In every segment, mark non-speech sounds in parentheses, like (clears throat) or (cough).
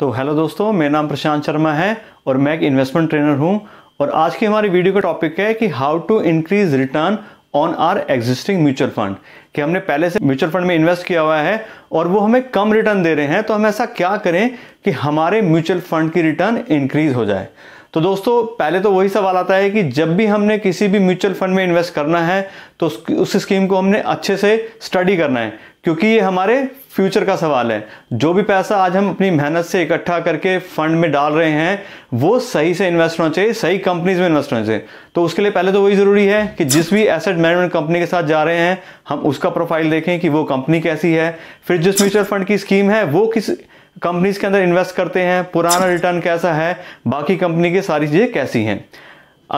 तो हेलो दोस्तों मेरा नाम प्रशांत शर्मा है और मैं एक इन्वेस्टमेंट ट्रेनर हूं और आज की हमारी वीडियो का टॉपिक है कि how to increase return on our existing mutual fund कि हमने पहले से म्यूचुअल फंड में इन्वेस्ट किया हुआ है और वो हमें कम रिटर्न दे रहे हैं तो हम ऐसा क्या करें कि हमारे म्यूचुअल फंड की रिटर्न इंक्रीज हो जाए तो दोस्तों पहले तो वही सवाल आता है कि जब भी हमने किसी भी म्यूचुअल फंड में इन्वेस्ट करना है तो उस स्कीम को हमने अच्छे से स्टडी करना है क्योंकि ये हमारे फ्यूचर का सवाल है जो भी पैसा आज हम अपनी मेहनत से इकट्ठा करके फंड में डाल रहे हैं वो सही से इन्वेस्ट होना चाहिए सही कंपनीज में इन्वेस्ट होना चाहिए तो उसके लिए पहले तो वही ज़रूरी है कि जिस भी एसेट मैनेजमेंट कंपनी के साथ जा रहे हैं हम उसका प्रोफाइल देखें कि वो कंपनी कैसी है फिर जिस म्यूचुअल फंड की स्कीम है वो किस कंपनीज के अंदर इन्वेस्ट करते हैं पुराना रिटर्न कैसा है बाकी कंपनी की सारी चीज़ें कैसी हैं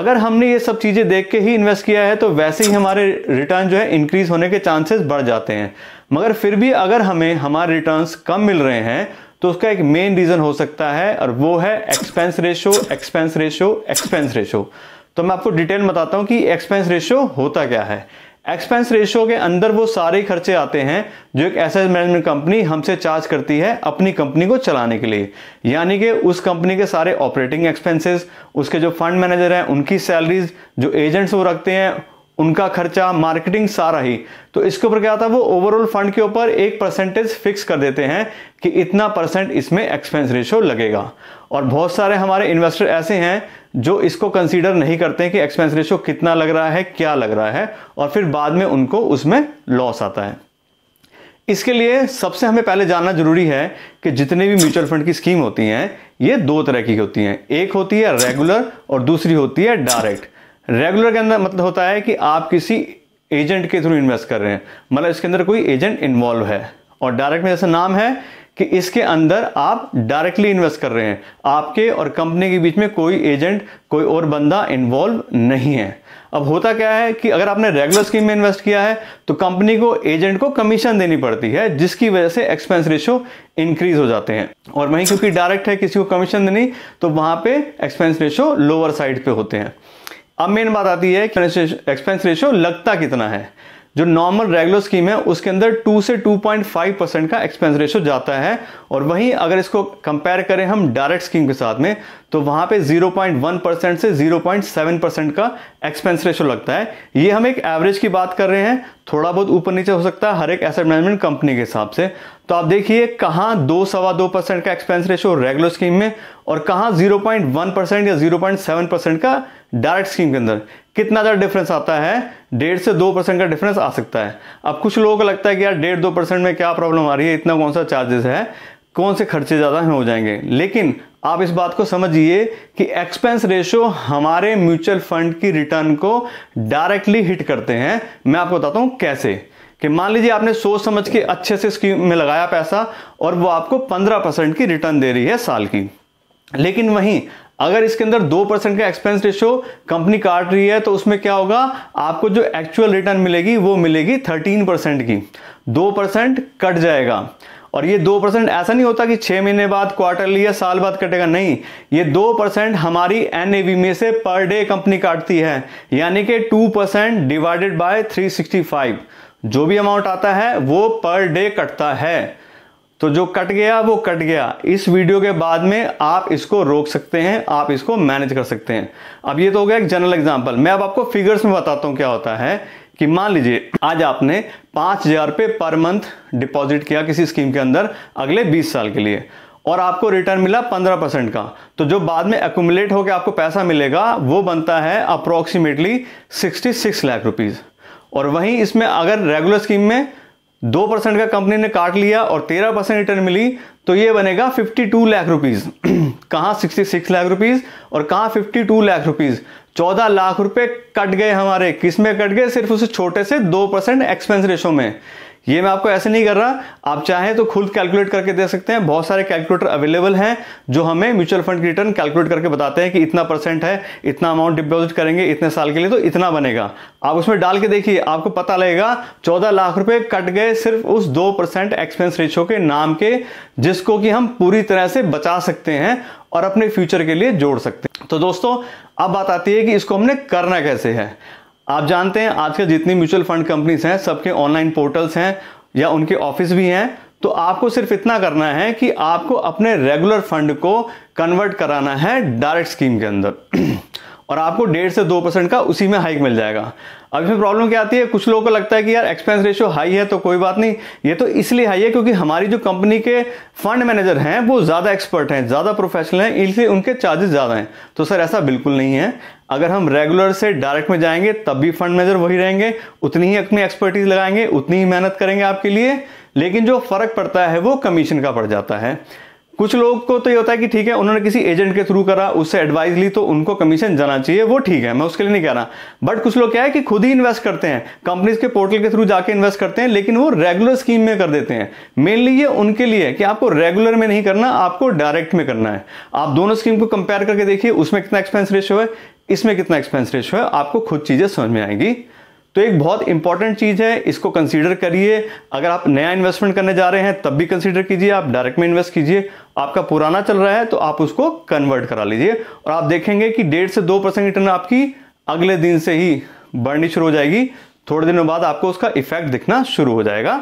अगर हमने ये सब चीज़ें देख के ही इन्वेस्ट किया है तो वैसे ही हमारे रिटर्न जो है इंक्रीज होने के चांसेस बढ़ जाते हैं मगर फिर भी अगर हमें हमारे रिटर्न कम मिल रहे हैं तो उसका एक मेन रीज़न हो सकता है और वो है expense ratio expense ratio expense ratio तो मैं आपको डिटेल बताता हूँ कि एक्सपेंस रेशो होता क्या है एक्सपेंस रेशियो के अंदर वो सारे खर्चे आते हैं जो एक एसेट मैनेजमेंट कंपनी हमसे चार्ज करती है अपनी कंपनी को चलाने के लिए यानी कि उस कंपनी के सारे ऑपरेटिंग एक्सपेंसेस उसके जो फंड मैनेजर हैं उनकी सैलरीज जो एजेंट्स वो रखते हैं उनका खर्चा मार्केटिंग सारा ही तो इसके ऊपर क्या होता है वो ओवरऑल फंड के ऊपर एक परसेंटेज फिक्स कर देते हैं कि इतना परसेंट इसमें एक्सपेंस रेशियो लगेगा और बहुत सारे हमारे इन्वेस्टर ऐसे हैं जो इसको कंसीडर नहीं करते कि एक्सपेंस रेशियो कितना लग रहा है क्या लग रहा है और फिर बाद में उनको उसमें लॉस आता है इसके लिए सबसे हमें पहले जानना जरूरी है कि जितने भी म्यूचुअल फंड की स्कीम होती हैं ये दो तरह की होती हैं एक होती है रेगुलर और दूसरी होती है डायरेक्ट रेगुलर के अंदर मतलब होता है कि आप किसी एजेंट के थ्रू इन्वेस्ट कर रहे हैं मतलब इसके अंदर कोई एजेंट इन्वॉल्व है और डायरेक्ट में जैसा नाम है कि इसके अंदर आप डायरेक्टली इन्वेस्ट कर रहे हैं आपके और कंपनी के बीच में कोई एजेंट कोई और बंदा इन्वॉल्व नहीं है अब होता क्या है कि अगर आपने रेगुलर स्कीम में इन्वेस्ट किया है तो कंपनी को एजेंट को कमीशन देनी पड़ती है जिसकी वजह से एक्सपेंस रेशो इंक्रीज हो जाते हैं और वहीं क्योंकि डायरेक्ट है किसी को कमीशन देनी तो वहां पे एक्सपेंस रेशो लोअर साइड पे होते हैं अब मेन बात आती है एक्सपेंस रेशियो लगता कितना है जो नॉर्मल रेगुलर स्कीम है उसके अंदर 2 से 2.5 परसेंट का एक्सपेंस रेशियो जाता है और वहीं अगर इसको कंपेयर करें हम डायरेक्ट स्कीम के साथ में तो वहां पे 0.1 परसेंट से 0.7 परसेंट का एक्सपेंस रेशो लगता है ये हम एक एवरेज की बात कर रहे हैं थोड़ा बहुत ऊपर नीचे हो सकता है हर एक एसेट मैनेजमेंट कंपनी के हिसाब से तो आप देखिए कहाँ दो सवा दो परसेंट का एक्सपेंस रेशो रेगुलर स्कीम में और कहाँ 0.1 परसेंट या 0.7 परसेंट का डायरेक्ट स्कीम के अंदर कितना ज़्यादा डिफरेंस आता है डेढ़ से दो परसेंट का डिफरेंस आ सकता है अब कुछ लोगों को लगता है कि यार डेढ़ दो परसेंट में क्या प्रॉब्लम आ रही है इतना कौन सा चार्जेस है कौन से खर्चे ज़्यादा हो जाएंगे लेकिन आप इस बात को समझिए कि एक्सपेंस रेशो हमारे म्यूचुअल फंड की रिटर्न को डायरेक्टली हिट करते हैं मैं आपको बताता हूँ कैसे कि मान लीजिए आपने सोच समझ के अच्छे से स्कीम में लगाया पैसा और वो आपको 15 परसेंट की रिटर्न दे रही है साल की लेकिन वहीं अगर इसके अंदर दो परसेंट का एक्सपेंस रेशो कंपनी काट रही है तो उसमें क्या होगा आपको जो एक्चुअल रिटर्न मिलेगी वो मिलेगी थर्टीन परसेंट की दो परसेंट कट जाएगा और ये दो परसेंट ऐसा नहीं होता कि छह महीने बाद क्वार्टरली या साल बाद कटेगा नहीं ये दो परसेंट हमारी एन में से पर डे कंपनी काटती है यानी कि two percent divided by three sixty five जो भी अमाउंट आता है वो पर डे कटता है तो जो कट गया वो कट गया इस वीडियो के बाद में आप इसको रोक सकते हैं आप इसको मैनेज कर सकते हैं अब ये तो हो गया एक जनरल एग्जांपल मैं अब आपको फिगर्स में बताता हूँ क्या होता है कि मान लीजिए आज आपने पांच हज़ार रुपए पर मंथ डिपॉजिट किया किसी स्कीम के अंदर अगले बीस साल के लिए और आपको रिटर्न मिला पंद्रह परसेंट का तो जो बाद में एकुमुलेट होकर आपको पैसा मिलेगा वो बनता है approximately sixty six lakh rupees और वहीं इसमें अगर रेगुलर स्कीम में दो परसेंट का कंपनी ने काट लिया और तेरह परसेंट रिटर्न मिली तो ये बनेगा फिफ्टी टू लाख रुपीज़ कहा सिक्सटी सिक्स लाख रुपीज़ और कहा फिफ्टी टू लाख रुपीज़ चौदह लाख रुपए कट गए हमारे किसमें कट गए सिर्फ उस छोटे से दो परसेंट एक्सपेंस रेशो में ये मैं आपको ऐसे नहीं कर रहा आप चाहें तो खुद कैलकुलेट करके दे सकते हैं बहुत सारे कैलकुलेटर अवेलेबल हैं जो हमें म्यूचुअल फंड की रिटर्न कैलकुलेट करके बताते हैं कि इतना परसेंट है इतना अमाउंट डिपॉजिट करेंगे इतने साल के लिए तो इतना बनेगा आप उसमें डाल के देखिए आपको पता लगेगा चौदह लाख रुपए कट गए सिर्फ उस दो परसेंट एक्सपेंस रेशो के नाम के जिसको कि हम पूरी तरह से बचा सकते हैं और अपने फ्यूचर के लिए जोड़ सकते हैं तो दोस्तों अब बात आती है कि इसको हमने करना कैसे है आप जानते हैं आजकल जितनी म्यूचुअल फंड कंपनीज हैं सबके ऑनलाइन पोर्टल्स हैं या उनके ऑफिस भी हैं तो आपको सिर्फ इतना करना है कि आपको अपने रेगुलर फंड को कन्वर्ट कराना है डायरेक्ट स्कीम के अंदर (clears throat) और आपको डेढ़ से दो परसेंट का उसी में हाइक मिल जाएगा अब इसमें प्रॉब्लम क्या आती है कुछ लोगों को लगता है कि यार एक्सपेंस रेशियो हाई है तो कोई बात नहीं ये तो इसलिए हाई है क्योंकि हमारी जो कंपनी के फंड मैनेजर हैं वो ज़्यादा एक्सपर्ट हैं ज़्यादा प्रोफेशनल हैं इसलिए उनके चार्जेस ज़्यादा हैं तो सर ऐसा बिल्कुल नहीं है अगर हम रेगुलर से डायरेक्ट में जाएंगे तब भी फंड मैनेजर वही रहेंगे उतनी ही अपनी एक्सपर्टीज लगाएंगे उतनी ही मेहनत करेंगे आपके लिए लेकिन जो फर्क पड़ता है वो कमीशन का पड़ जाता है कुछ लोग को तो ये होता है कि ठीक है उन्होंने किसी एजेंट के थ्रू करा उससे एडवाइस ली तो उनको कमीशन जाना चाहिए वो ठीक है मैं उसके लिए नहीं कह रहा बट कुछ लोग क्या है कि खुद ही इन्वेस्ट करते हैं कंपनीज के पोर्टल के थ्रू जाके इन्वेस्ट करते हैं लेकिन वो रेगुलर स्कीम में कर देते हैं मेनली ये उनके लिए है कि आपको रेगुलर में नहीं करना आपको डायरेक्ट में करना है आप दोनों स्कीम को कंपेयर करके देखिए उसमें कितना एक्सपेंस रेशियो है इसमें कितना एक्सपेंस रेशियो है आपको खुद चीज़ें समझ में आएंगी तो एक बहुत इंपॉर्टेंट चीज़ है इसको कंसीडर करिए अगर आप नया इन्वेस्टमेंट करने जा रहे हैं तब भी कंसीडर कीजिए आप डायरेक्ट में इन्वेस्ट कीजिए आपका पुराना चल रहा है तो आप उसको कन्वर्ट करा लीजिए और आप देखेंगे कि डेढ़ से दो परसेंट रिटर्न आपकी अगले दिन से ही बढ़नी शुरू हो जाएगी थोड़े दिनों बाद आपको उसका इफेक्ट दिखना शुरू हो जाएगा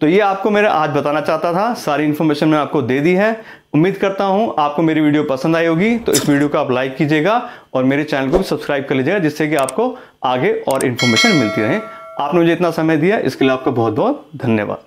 तो ये आपको मेरा आज बताना चाहता था सारी इन्फॉर्मेशन मैं आपको दे दी है उम्मीद करता हूँ आपको मेरी वीडियो पसंद आई होगी तो इस वीडियो को आप लाइक कीजिएगा और मेरे चैनल को भी सब्सक्राइब कर लीजिएगा जिससे कि आपको आगे और इन्फॉर्मेशन मिलती रहे आपने मुझे इतना समय दिया इसके लिए आपका बहुत बहुत धन्यवाद